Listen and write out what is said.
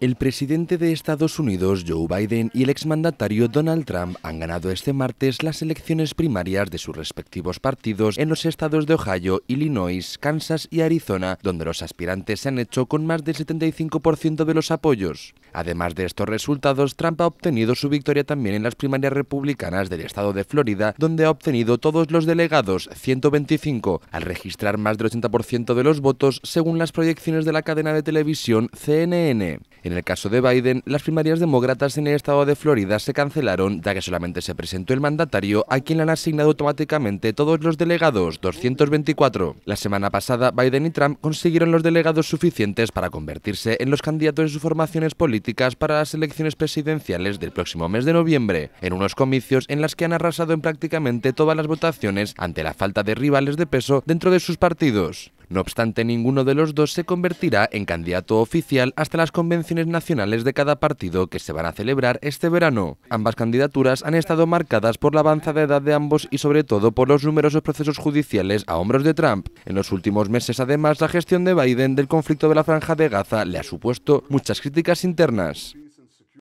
El presidente de Estados Unidos, Joe Biden, y el exmandatario Donald Trump han ganado este martes las elecciones primarias de sus respectivos partidos en los estados de Ohio, Illinois, Kansas y Arizona, donde los aspirantes se han hecho con más del 75% de los apoyos. Además de estos resultados, Trump ha obtenido su victoria también en las primarias republicanas del estado de Florida, donde ha obtenido todos los delegados, 125, al registrar más del 80% de los votos según las proyecciones de la cadena de televisión CNN. En el caso de Biden, las primarias demócratas en el estado de Florida se cancelaron ya que solamente se presentó el mandatario a quien le han asignado automáticamente todos los delegados, 224. La semana pasada, Biden y Trump consiguieron los delegados suficientes para convertirse en los candidatos de sus formaciones políticas para las elecciones presidenciales del próximo mes de noviembre, en unos comicios en las que han arrasado en prácticamente todas las votaciones ante la falta de rivales de peso dentro de sus partidos. No obstante, ninguno de los dos se convertirá en candidato oficial hasta las convenciones nacionales de cada partido que se van a celebrar este verano. Ambas candidaturas han estado marcadas por la avanzada edad de ambos y sobre todo por los numerosos procesos judiciales a hombros de Trump. En los últimos meses, además, la gestión de Biden del conflicto de la franja de Gaza le ha supuesto muchas críticas internas.